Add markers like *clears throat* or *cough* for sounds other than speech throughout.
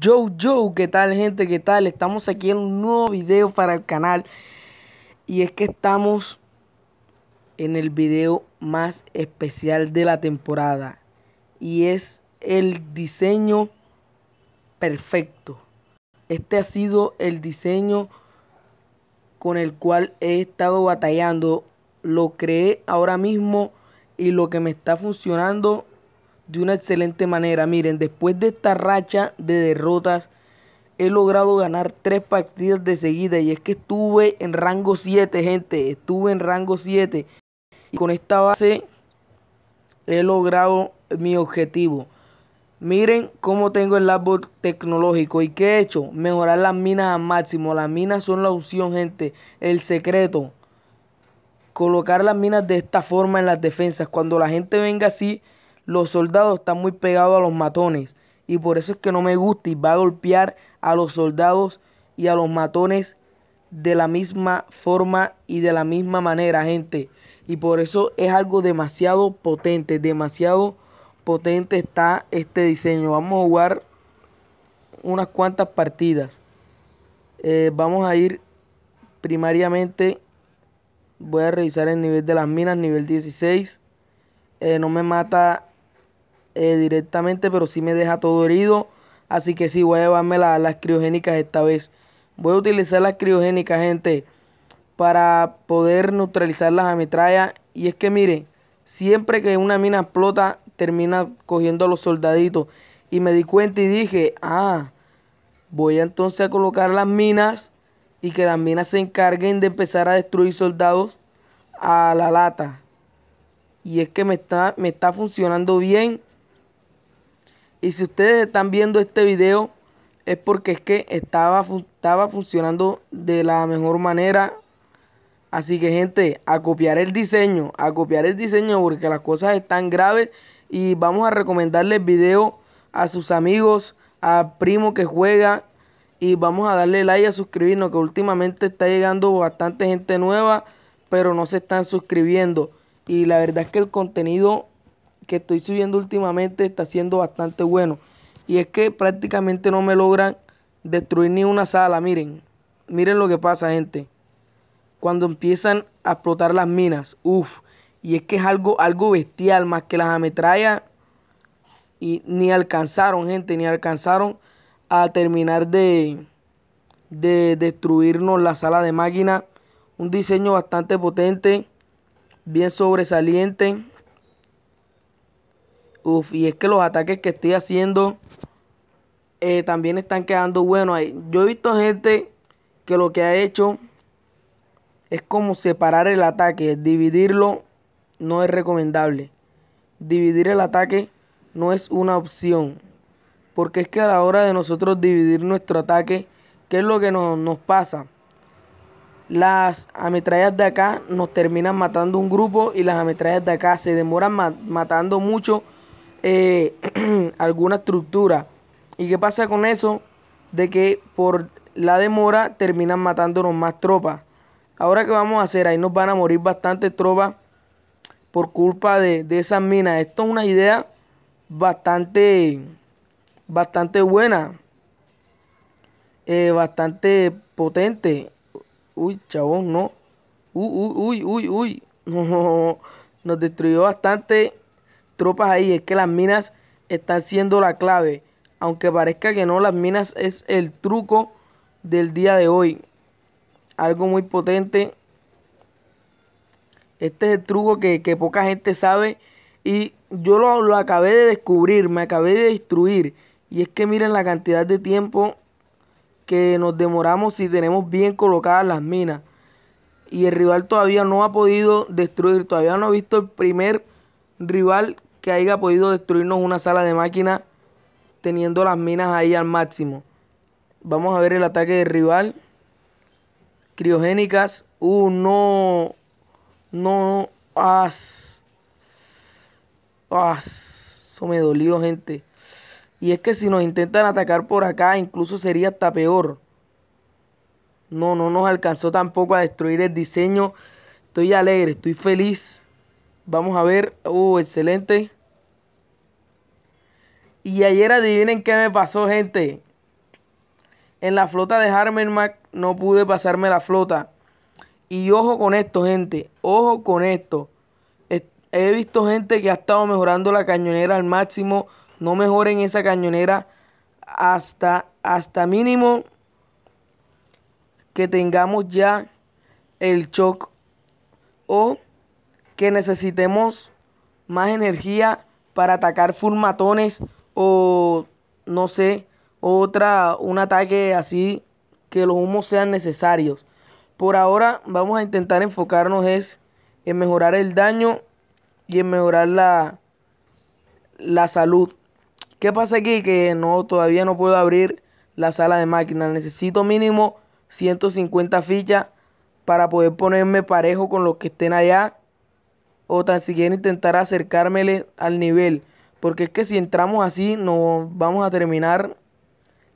Yo, yo, ¿qué tal gente? ¿Qué tal? Estamos aquí en un nuevo video para el canal. Y es que estamos en el video más especial de la temporada. Y es el diseño perfecto. Este ha sido el diseño con el cual he estado batallando. Lo creé ahora mismo y lo que me está funcionando de una excelente manera. Miren, después de esta racha de derrotas, he logrado ganar tres partidas de seguida. Y es que estuve en rango 7, gente. Estuve en rango 7. Y con esta base he logrado mi objetivo. Miren cómo tengo el labor tecnológico. ¿Y qué he hecho? Mejorar las minas al máximo. Las minas son la opción, gente. El secreto. Colocar las minas de esta forma en las defensas. Cuando la gente venga así, los soldados están muy pegados a los matones y por eso es que no me gusta y va a golpear a los soldados y a los matones de la misma forma y de la misma manera, gente. Y por eso es algo demasiado potente, demasiado potente está este diseño. Vamos a jugar unas cuantas partidas. Eh, vamos a ir primariamente, voy a revisar el nivel de las minas, nivel 16. Eh, no me mata eh, directamente, pero si me deja todo herido. Así que si, voy a llevarme las criogénicas esta vez. Voy a utilizar las criogénicas, gente, para poder neutralizar las ametrallas. Y es que miren, siempre que una mina explota, termina cogiendo a los soldaditos. Y me di cuenta y dije, ah, voy entonces a colocar las minas y que las minas se encarguen de empezar a destruir soldados a la lata. Y es que me está, me está funcionando bien. Y si ustedes están viendo este video es porque es que estaba, estaba funcionando de la mejor manera. Así que gente, a copiar el diseño, a copiar el diseño porque las cosas están graves y vamos a el video a sus amigos, a primo que juega y vamos a darle like a suscribirnos que últimamente está llegando bastante gente nueva pero no se están suscribiendo y la verdad es que el contenido que estoy subiendo últimamente está siendo bastante bueno. Y es que prácticamente no me logran destruir ni una sala. Miren, miren lo que pasa, gente. Cuando empiezan a explotar las minas, uff. Y es que es algo, algo bestial, más que las ametrallas. Y ni alcanzaron, gente, ni alcanzaron a terminar de, de destruirnos la sala de máquina. Un diseño bastante potente, bien sobresaliente y es que los ataques que estoy haciendo eh, también están quedando buenos ahí. Yo he visto gente que lo que ha hecho es como separar el ataque. Dividirlo no es recomendable. Dividir el ataque no es una opción. Porque es que a la hora de nosotros dividir nuestro ataque, ¿qué es lo que nos, pasa? Las ametrallas de acá nos terminan matando un grupo y las ametrallas de acá se demoran matando mucho eh, *clears throat* alguna estructura. ¿Y qué pasa con eso? De que por la demora terminan matándonos más tropas. Ahora que vamos a hacer, ahí nos van a morir bastantes tropas por culpa de, esas minas. Esto es una idea bastante, bastante buena, eh, bastante potente. Uy, chabón, no. Uh, uh, uy, uy, uy, uy, *laughs* uy. Nos destruyó bastante tropas ahí. Es que las minas están siendo la clave. Aunque parezca que no, las minas es el truco del día de hoy. Algo muy potente. Este es el truco que, poca gente sabe. Y yo lo, lo acabé de descubrir, me acabé de destruir, Y es que miren la cantidad de tiempo que nos demoramos si tenemos bien colocadas las minas. Y el rival todavía no ha podido destruir, todavía no ha visto el primer rival que haya podido destruirnos una sala de máquina teniendo las minas ahí al máximo. Vamos a ver el ataque del rival. Criogénicas. Uh, no. No. As. As. Eso me dolió, gente. Y es que si nos intentan atacar por acá, incluso sería hasta peor. No, no nos alcanzó tampoco a destruir el diseño. Estoy alegre, estoy feliz. Vamos a ver. Uh, excelente. Y ayer adivinen qué me pasó, gente. En la flota de Mac no pude pasarme la flota. Y ojo con esto, gente. Ojo con esto. He visto gente que ha estado mejorando la cañonera al máximo. No mejoren esa cañonera hasta, hasta mínimo que tengamos ya el shock o que necesitemos más energía para atacar fulmatones o no sé, otra, un ataque así, que los humos sean necesarios. Por ahora vamos a intentar enfocarnos es en mejorar el daño y en mejorar la, la salud. ¿Qué pasa aquí? Que no, todavía no puedo abrir la sala de máquinas. Necesito mínimo 150 fichas para poder ponerme parejo con los que estén allá. O tan siquiera intentar acercármele al nivel. Porque es que si entramos así, nos vamos a terminar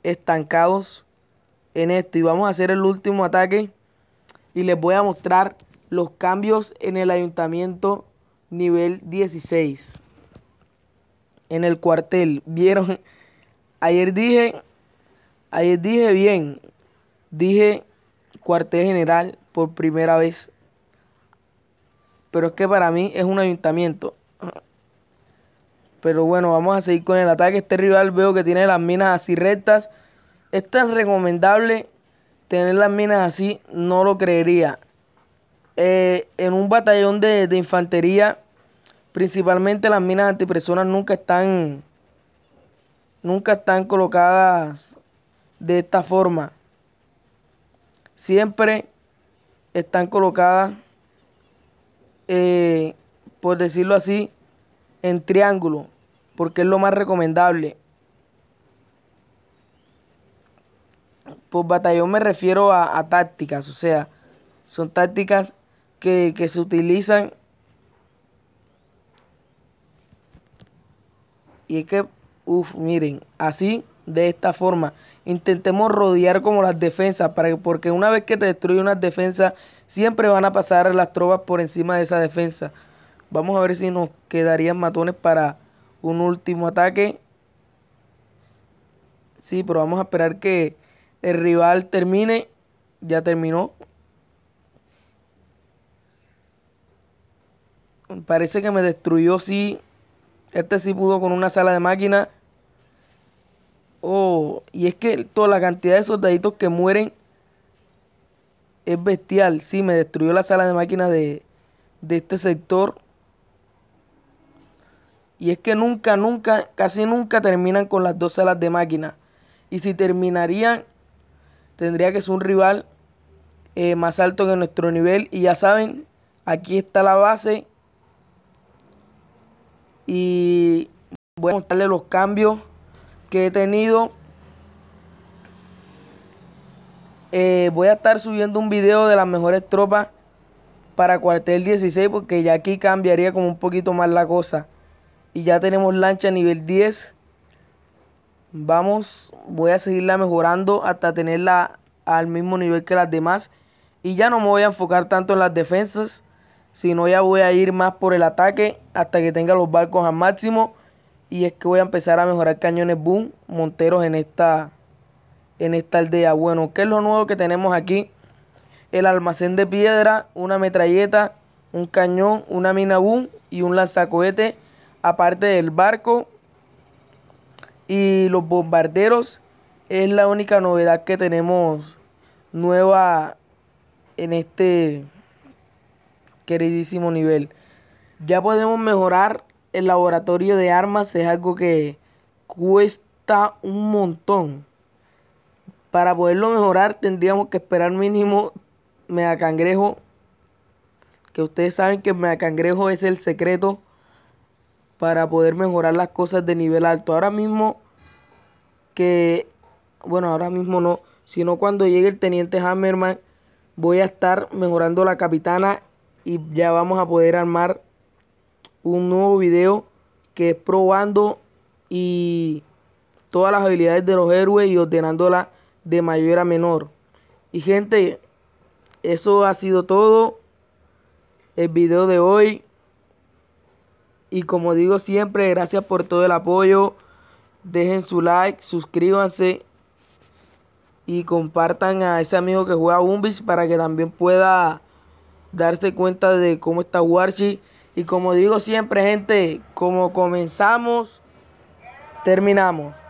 estancados en esto. Y vamos a hacer el último ataque. Y les voy a mostrar los cambios en el ayuntamiento nivel 16. En el cuartel. *laughs* ¿Vieron? Ayer dije, ayer dije bien. Dije cuartel general por primera vez. Pero es que para mí es un ayuntamiento. Pero bueno, vamos a seguir con el ataque. Este rival veo que tiene las minas así rectas. Es tan recomendable tener las minas así, no lo creería. Eh, en un batallón de, infantería, principalmente las minas antipersonas nunca están, nunca están colocadas de esta forma. Siempre están colocadas, eh, por decirlo así, en triángulo porque es lo más recomendable. Por batallón me refiero a, tácticas, o sea, son tácticas que, se utilizan Y es que, uff, miren, así, de esta forma, intentemos rodear como las defensas, para porque una vez que te destruye unas defensas, siempre van a pasar las tropas por encima de esa defensa. Vamos a ver si nos quedarían matones para, un último ataque. Sí, pero vamos a esperar que el rival termine. Ya terminó. Parece que me destruyó, sí. Este sí pudo con una sala de máquina. Oh, y es que toda la cantidad de soldaditos que mueren es bestial. Sí, me destruyó la sala de máquina de, de este sector. Y es que nunca, nunca, casi nunca terminan con las dos alas de máquina. Y si terminarían, tendría que ser un rival eh, más alto que nuestro nivel. Y ya saben, aquí está la base. Y voy a mostrarles los cambios que he tenido. Eh, voy a estar subiendo un video de las mejores tropas para cuartel 16 porque ya aquí cambiaría como un poquito más la cosa. Y ya tenemos lancha nivel 10. Vamos, voy a seguirla mejorando hasta tenerla al mismo nivel que las demás. Y ya no me voy a enfocar tanto en las defensas, sino ya voy a ir más por el ataque hasta que tenga los barcos al máximo. Y es que voy a empezar a mejorar cañones boom monteros en esta, en esta aldea. Bueno, ¿qué es lo nuevo que tenemos aquí? El almacén de piedra, una metralleta, un cañón, una mina boom y un lanzacohete aparte del barco y los bombarderos, es la única novedad que tenemos nueva en este queridísimo nivel. Ya podemos mejorar el laboratorio de armas, es algo que cuesta un montón. Para poderlo mejorar tendríamos que esperar mínimo mega cangrejo. Que ustedes saben que me cangrejo es el secreto para poder mejorar las cosas de nivel alto. Ahora mismo que, bueno, ahora mismo no, sino cuando llegue el teniente Hammerman, voy a estar mejorando la capitana y ya vamos a poder armar un nuevo video que es probando y todas las habilidades de los héroes y ordenándola de mayor a menor. Y gente, eso ha sido todo. El video de hoy. Y como digo siempre, gracias por todo el apoyo. Dejen su like, suscríbanse y compartan a ese amigo que juega Umbich para que también pueda darse cuenta de cómo está Warchi. Y como digo siempre, gente, como comenzamos, terminamos.